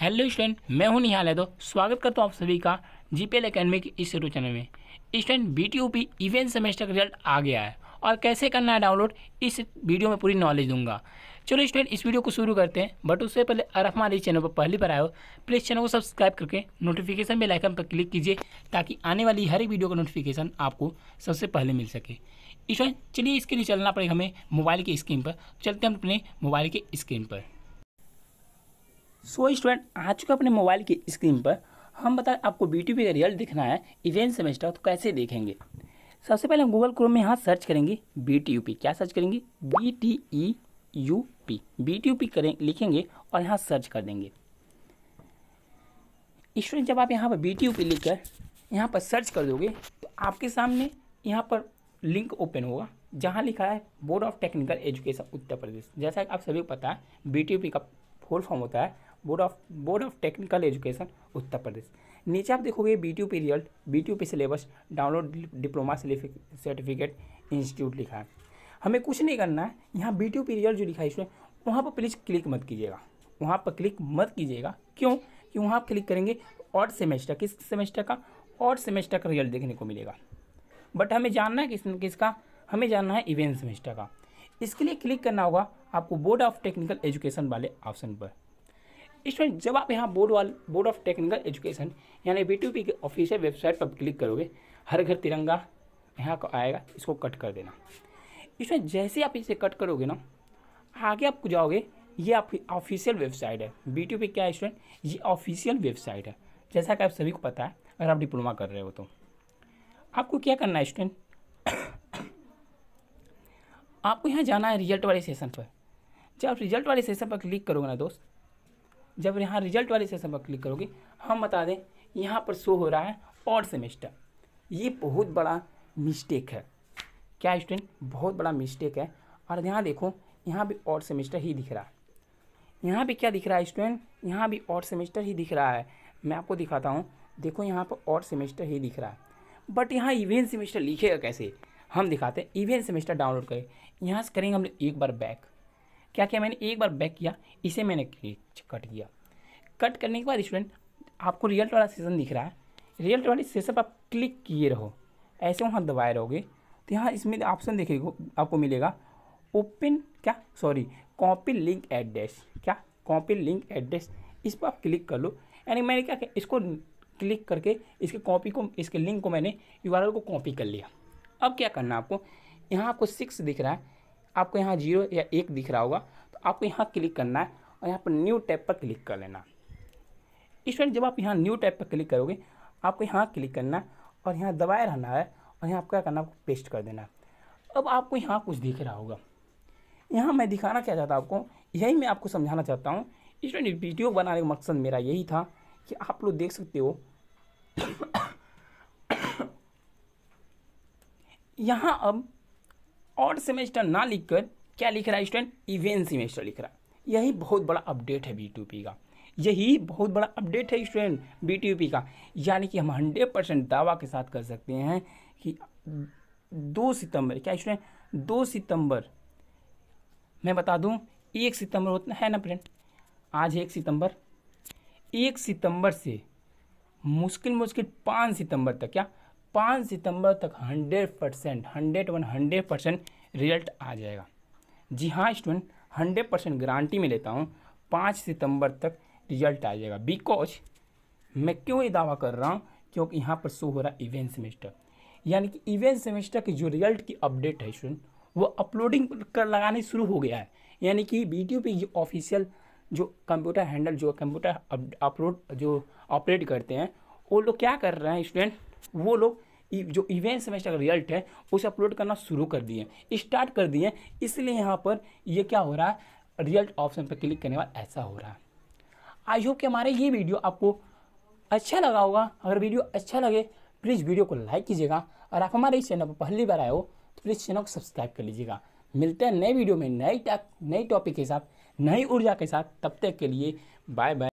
hello student मैं हूं निहाल यादव स्वागत करता हूं आप सभी का जीपीएल अकेडमी के इस यूट्यूब चैनल में student B T P event semester का रिजल्ट आ गया है और कैसे करना है डाउनलोड इस वीडियो में पूरी नॉलेज दूंगा चलो स्टूडेंट इस वीडियो को शुरू करते हैं बट उससे पहले अगर हमारे चैनल पर पहली बार आए हो प्लीज़ चैनल को सब्सक्राइब करके नोटिफिकेशन बेल आइकन पर क्लिक कीजिए ताकि आने वाली हर एक वीडियो का नोटिफिकेशन आपको सबसे पहले मिल सके स्टूडेंट चलिए इसके लिए चलना पड़ेगा हमें मोबाइल की स्क्रीन पर चलते हैं अपने मोबाइल की स्क्रीन पर सो स्टूडेंट आ चुके अपने मोबाइल की स्क्रीन पर हम बता आपको बी टी पी का रिजल्ट देखना है इवेंट सेमेस्टर तो कैसे देखेंगे सबसे पहले हम गूगल क्रोम में यहाँ सर्च करेंगे बी टी यू पी क्या सर्च करेंगे B T E U P B T U P करें लिखेंगे और यहाँ सर्च कर देंगे स्टूडेंट जब आप यहाँ पर बी टी यू पी लिख कर यहाँ पर सर्च कर दोगे तो आपके सामने यहाँ पर लिंक ओपन होगा जहाँ लिखा है board of technical education Uttar Pradesh जैसा कि आप सभी को पता है बी टी यू पी का फुल फॉर्म होता है board of board of technical education Uttar Pradesh नीचे आप देखोगे B T P result B T P syllabus download diploma certificate institute लिखा है हमें कुछ नहीं करना है यहाँ बी टी पी रियल्ट जो लिखा है इसमें वहाँ पर प्लीज़ क्लिक मत कीजिएगा वहाँ पर क्लिक मत कीजिएगा क्यों कि वहाँ आप क्लिक करेंगे और सेमेस्टर किस सेमेस्टर का और सेमेस्टर का रिजल्ट देखने को मिलेगा बट हमें जानना है किस किसका हमें जानना है इवेंट सेमेस्टर का इसके लिए क्लिक करना होगा आपको बोर्ड ऑफ टेक्निकल एजुकेशन वाले ऑप्शन पर स्टूडेंट जब आप यहाँ बोर्ड वाल बोर्ड ऑफ टेक्निकल एजुकेशन यानी बी टी के ऑफिशियल वेबसाइट पर क्लिक करोगे हर घर तिरंगा यहाँ का आएगा इसको कट कर देना इसमें जैसे आप इसे कट करोगे ना आगे आप जाओगे ये ऑफिशियल वेबसाइट है बी टी क्या है स्टूडेंट ये ऑफिशियल वेबसाइट है जैसा कि आप सभी को पता है अगर आप डिप्लोमा कर रहे हो तो आपको क्या करना है स्टूडेंट आपको यहाँ जाना है रिजल्ट वाले सेशन पर जब आप रिजल्ट वाले सेशन पर क्लिक करोगे ना दोस्त जब यहाँ रिजल्ट वाले सेशन पर क्लिक करोगे हम बता दें यहाँ पर शो हो रहा है और सेमेस्टर ये बहुत बड़ा मिस्टेक है क्या स्टूडेंट बहुत बड़ा मिस्टेक है और यहाँ देखो यहाँ भी और सेमेस्टर ही दिख रहा है यहाँ भी क्या दिख रहा है स्टूडेंट यहाँ भी और सेमेस्टर ही दिख रहा है मैं आपको दिखाता हूँ देखो यहाँ पर और सेमेस्टर ही दिख रहा है बट यहाँ इवेंट सेमेस्टर लिखेगा कैसे हम दिखाते हैं इवेंट सेमेस्टर डाउनलोड करें यहाँ से करेंगे हम लोग एक बार बैक क्या क्या मैंने एक बार बैक किया इसे मैंने कट किया कट करने के बाद स्टूडेंट आपको रिजल्ट वाला सेशन दिख रहा है रिजल्ट वाले सेशन पर आप क्लिक किए रहो ऐसे वहाँ दबाए रहोगे तो यहाँ इसमें ऑप्शन देखेगा आपको मिलेगा ओपन क्या सॉरी कॉपी लिंक एड्रेस क्या कॉपी लिंक एड्रेस इस पर आप क्लिक कर लो यानी मैंने क्या किया इसको क्लिक करके इसके कॉपी को इसके लिंक को मैंने यू को कॉपी कर लिया अब क्या करना है आपको यहाँ आपको सिक्स दिख रहा है आपको यहाँ जीरो या एक दिख रहा होगा तो आपको यहाँ क्लिक करना है और यहाँ पर न्यू टैब पर क्लिक कर लेना स्टूडेंट जब आप यहाँ न्यू टाइप पर क्लिक करोगे आपको यहाँ क्लिक करना और यहाँ दबाए रहना है और यहाँ आपका करना आपको पेस्ट कर देना अब आपको यहाँ कुछ दिख रहा होगा यहाँ मैं दिखाना क्या चाहता आपको यही मैं आपको समझाना चाहता हूँ स्टूडेंट वीडियो बनाने का मकसद मेरा यही था कि आप लोग देख सकते हो यहाँ अब और सेमेस्टर ना लिखकर क्या लिख रहा है स्टूडेंट इवेंट सेमेस्टर लिख रहा है यही बहुत बड़ा अपडेट है बी पी का यही बहुत बड़ा अपडेट है स्टूडेंट बी का यानी कि हम हंड्रेड परसेंट दावा के साथ कर सकते हैं कि दो सितंबर क्या स्टूडेंट दो सितंबर मैं बता दूं एक सितंबर होता है ना फ्रेंड आज एक सितंबर एक सितंबर से मुश्किल मुश्किल पाँच सितंबर तक क्या पाँच सितंबर तक hundred percent hundred one hundred percent result आ जाएगा जी हाँ स्टूडेंट हंड्रेड परसेंट गारंटी में लेता हूँ पाँच सितंबर तक रिजल्ट आ जाएगा बिकॉज मैं क्यों ये दावा कर रहा हूँ क्योंकि यहाँ पर शो हो रहा है इवेंट सेमेस्टर यानी कि इवेंट सेमेस्टर की जो रिजल्ट की अपडेट है स्टूडेंट वो अपलोडिंग कर लगाने शुरू हो गया है यानी कि बी पे जो ऑफिशियल जो कंप्यूटर हैंडल जो कंप्यूटर अपलोड जो ऑपरेट करते हैं वो लोग क्या कर रहे हैं स्टूडेंट वो लोग e, जो इवेंट सेमेस्टर का रिजल्ट है उसे अपलोड करना शुरू कर दिए स्टार्ट कर दिए इसलिए यहाँ पर ये क्या हो रहा है रिजल्ट ऑप्शन पर क्लिक करने के बाद ऐसा हो रहा है आई होप कि हमारा ये वीडियो आपको अच्छा लगा होगा अगर वीडियो अच्छा लगे प्लीज़ वीडियो को लाइक कीजिएगा और आप हमारे इस चैनल पर पहली बार आए हो तो प्लीज़ चैनल को सब्सक्राइब कर लीजिएगा मिलते हैं नए वीडियो में नए नए टॉपिक के साथ नई ऊर्जा के साथ तब तक के लिए बाय बाय